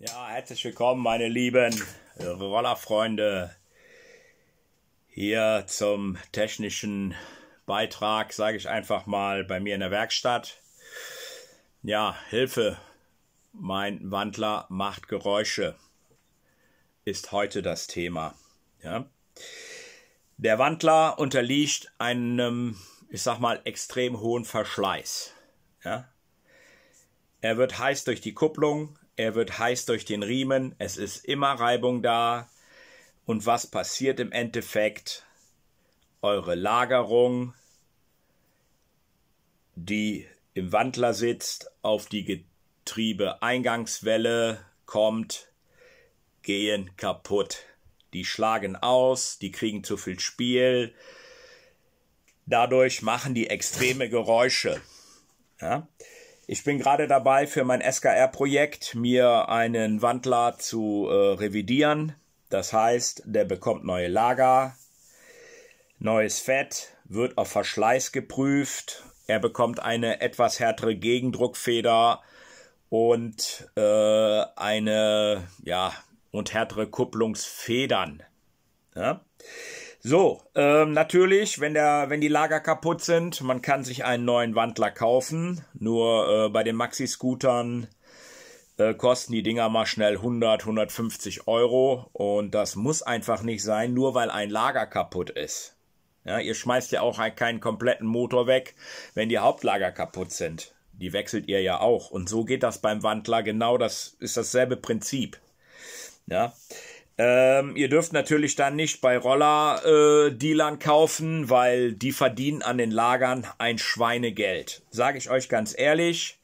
Ja, herzlich willkommen, meine lieben Rollerfreunde, hier zum technischen Beitrag, sage ich einfach mal, bei mir in der Werkstatt. Ja, Hilfe, mein Wandler macht Geräusche, ist heute das Thema. Ja? Der Wandler unterliegt einem, ich sag mal, extrem hohen Verschleiß. Ja? Er wird heiß durch die Kupplung, er wird heiß durch den Riemen, es ist immer Reibung da. Und was passiert im Endeffekt? Eure Lagerung, die im Wandler sitzt, auf die Getriebe-Eingangswelle kommt, gehen kaputt. Die schlagen aus, die kriegen zu viel Spiel. Dadurch machen die extreme Geräusche. Ja? Ich bin gerade dabei, für mein SKR-Projekt mir einen Wandler zu äh, revidieren. Das heißt, der bekommt neue Lager, neues Fett, wird auf Verschleiß geprüft. Er bekommt eine etwas härtere Gegendruckfeder und äh, eine, ja, und härtere Kupplungsfedern. Ja? So, ähm, natürlich, wenn, der, wenn die Lager kaputt sind, man kann sich einen neuen Wandler kaufen. Nur äh, bei den Maxi-Scootern äh, kosten die Dinger mal schnell 100, 150 Euro. Und das muss einfach nicht sein, nur weil ein Lager kaputt ist. Ja, ihr schmeißt ja auch keinen kompletten Motor weg, wenn die Hauptlager kaputt sind. Die wechselt ihr ja auch. Und so geht das beim Wandler. Genau das ist dasselbe Prinzip. Ja. Ähm, ihr dürft natürlich dann nicht bei Roller-Dealern äh, kaufen, weil die verdienen an den Lagern ein Schweinegeld. Sage ich euch ganz ehrlich,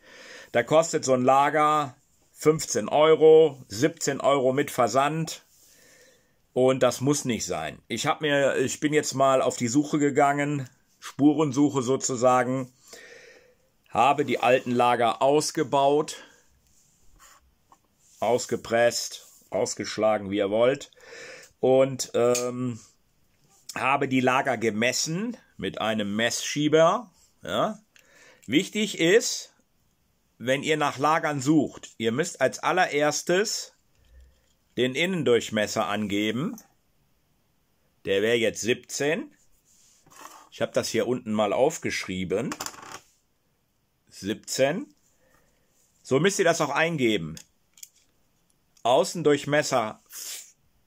da kostet so ein Lager 15 Euro, 17 Euro mit Versand. Und das muss nicht sein. Ich habe mir, ich bin jetzt mal auf die Suche gegangen, Spurensuche sozusagen, habe die alten Lager ausgebaut, ausgepresst, ausgeschlagen, wie ihr wollt. Und ähm, habe die Lager gemessen mit einem Messschieber. Ja. Wichtig ist, wenn ihr nach Lagern sucht, ihr müsst als allererstes den Innendurchmesser angeben. Der wäre jetzt 17. Ich habe das hier unten mal aufgeschrieben. 17. So müsst ihr das auch eingeben. Außendurchmesser.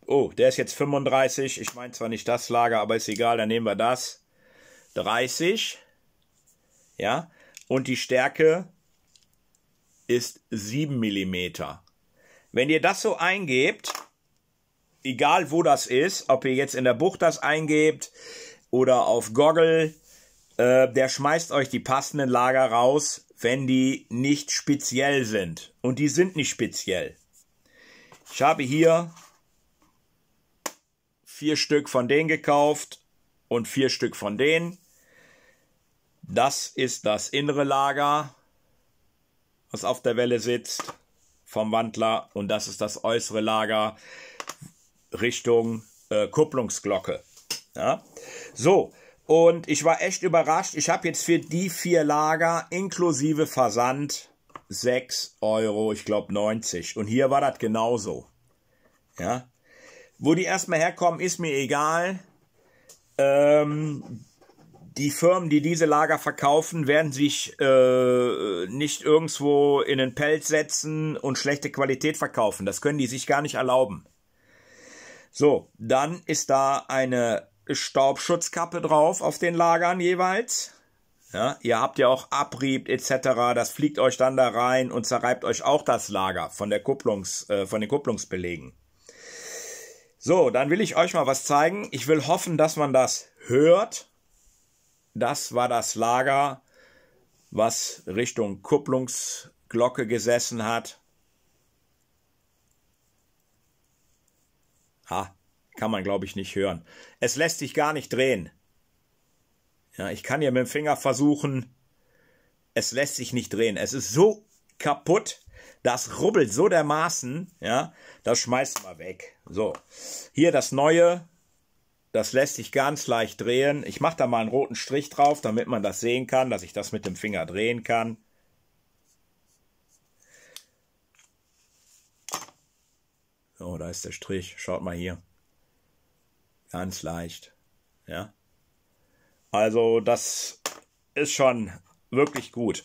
Oh, der ist jetzt 35. Ich meine zwar nicht das Lager, aber ist egal, dann nehmen wir das. 30. Ja. Und die Stärke ist 7 mm. Wenn ihr das so eingebt, egal wo das ist, ob ihr jetzt in der Bucht das eingebt oder auf Goggle, äh, der schmeißt euch die passenden Lager raus, wenn die nicht speziell sind. Und die sind nicht speziell. Ich habe hier vier Stück von denen gekauft und vier Stück von denen. Das ist das innere Lager, was auf der Welle sitzt vom Wandler. Und das ist das äußere Lager Richtung äh, Kupplungsglocke. Ja? So, und ich war echt überrascht. Ich habe jetzt für die vier Lager inklusive Versand 6 Euro, ich glaube 90. Und hier war das genauso. Ja. Wo die erstmal herkommen, ist mir egal. Ähm, die Firmen, die diese Lager verkaufen, werden sich äh, nicht irgendwo in den Pelz setzen und schlechte Qualität verkaufen. Das können die sich gar nicht erlauben. So, dann ist da eine Staubschutzkappe drauf auf den Lagern jeweils. Ja, ihr habt ja auch Abrieb etc. Das fliegt euch dann da rein und zerreibt euch auch das Lager von, der Kupplungs, äh, von den Kupplungsbelegen. So, dann will ich euch mal was zeigen. Ich will hoffen, dass man das hört. Das war das Lager, was Richtung Kupplungsglocke gesessen hat. Ha, kann man glaube ich nicht hören. Es lässt sich gar nicht drehen. Ja, ich kann hier mit dem Finger versuchen. Es lässt sich nicht drehen. Es ist so kaputt. Das rubbelt so dermaßen. Ja, das schmeißt man weg. So. Hier das neue. Das lässt sich ganz leicht drehen. Ich mache da mal einen roten Strich drauf, damit man das sehen kann, dass ich das mit dem Finger drehen kann. So, da ist der Strich. Schaut mal hier. Ganz leicht. Ja. Also das ist schon wirklich gut.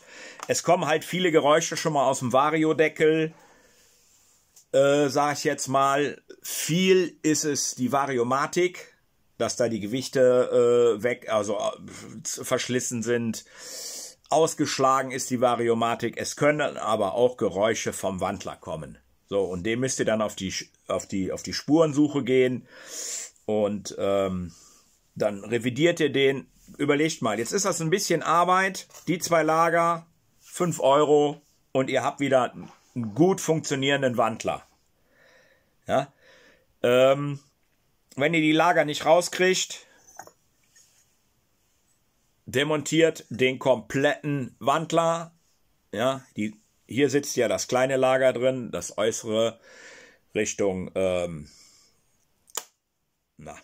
Es kommen halt viele Geräusche schon mal aus dem Vario-Deckel. Äh, sag ich jetzt mal, viel ist es die Variomatik, dass da die Gewichte äh, weg, also äh, verschlissen sind. Ausgeschlagen ist die Variomatik. Es können aber auch Geräusche vom Wandler kommen. So, und dem müsst ihr dann auf die, auf die, auf die Spurensuche gehen. Und ähm, dann revidiert ihr den, überlegt mal, jetzt ist das ein bisschen Arbeit, die zwei Lager, 5 Euro und ihr habt wieder einen gut funktionierenden Wandler. Ja? Ähm, wenn ihr die Lager nicht rauskriegt, demontiert den kompletten Wandler. Ja, die, hier sitzt ja das kleine Lager drin, das äußere Richtung, ähm, na,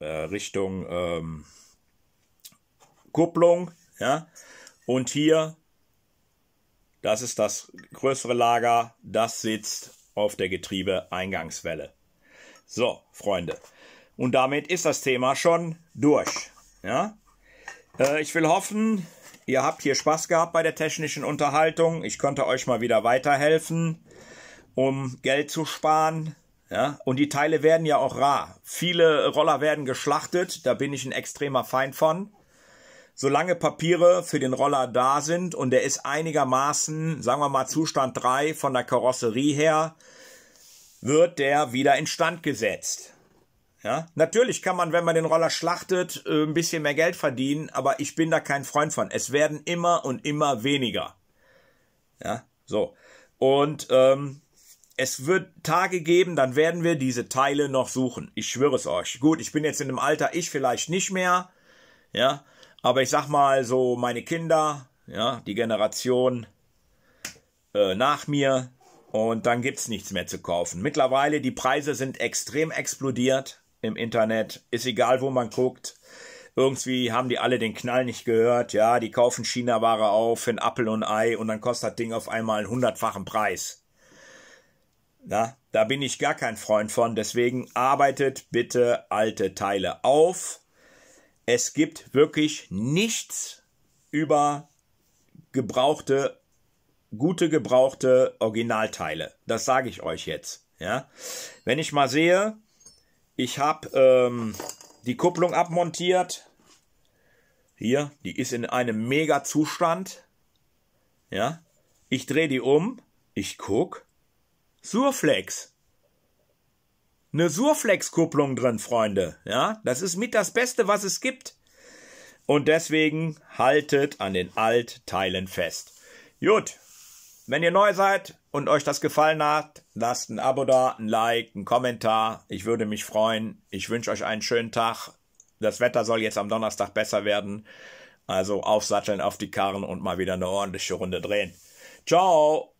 äh, Richtung, ähm, Kupplung, ja. Und hier, das ist das größere Lager, das sitzt auf der Getriebeeingangswelle. So, Freunde. Und damit ist das Thema schon durch. Ja? Äh, ich will hoffen, ihr habt hier Spaß gehabt bei der technischen Unterhaltung. Ich konnte euch mal wieder weiterhelfen, um Geld zu sparen. Ja? Und die Teile werden ja auch rar. Viele Roller werden geschlachtet, da bin ich ein extremer Feind von solange Papiere für den Roller da sind und er ist einigermaßen, sagen wir mal Zustand 3 von der Karosserie her, wird der wieder instand gesetzt. Ja, natürlich kann man, wenn man den Roller schlachtet, äh, ein bisschen mehr Geld verdienen, aber ich bin da kein Freund von. Es werden immer und immer weniger. Ja, so. Und ähm, es wird Tage geben, dann werden wir diese Teile noch suchen. Ich schwöre es euch. Gut, ich bin jetzt in einem Alter, ich vielleicht nicht mehr. Ja, aber ich sag mal so, meine Kinder, ja, die Generation äh, nach mir und dann gibt es nichts mehr zu kaufen. Mittlerweile, die Preise sind extrem explodiert im Internet. Ist egal, wo man guckt. Irgendwie haben die alle den Knall nicht gehört. Ja, die kaufen China-Ware auf in Apple und Ei und dann kostet das Ding auf einmal einen hundertfachen Preis. Ja, da bin ich gar kein Freund von. Deswegen arbeitet bitte alte Teile auf es gibt wirklich nichts über gebrauchte, gute gebrauchte Originalteile. Das sage ich euch jetzt. Ja? Wenn ich mal sehe, ich habe ähm, die Kupplung abmontiert. Hier, die ist in einem mega Zustand. Ja, ich drehe die um, ich gucke. Surflex eine Surflex-Kupplung drin, Freunde. Ja, das ist mit das Beste, was es gibt. Und deswegen haltet an den Altteilen fest. Gut, wenn ihr neu seid und euch das gefallen hat, lasst ein Abo da, ein Like, ein Kommentar. Ich würde mich freuen. Ich wünsche euch einen schönen Tag. Das Wetter soll jetzt am Donnerstag besser werden. Also aufsatteln auf die Karren und mal wieder eine ordentliche Runde drehen. Ciao!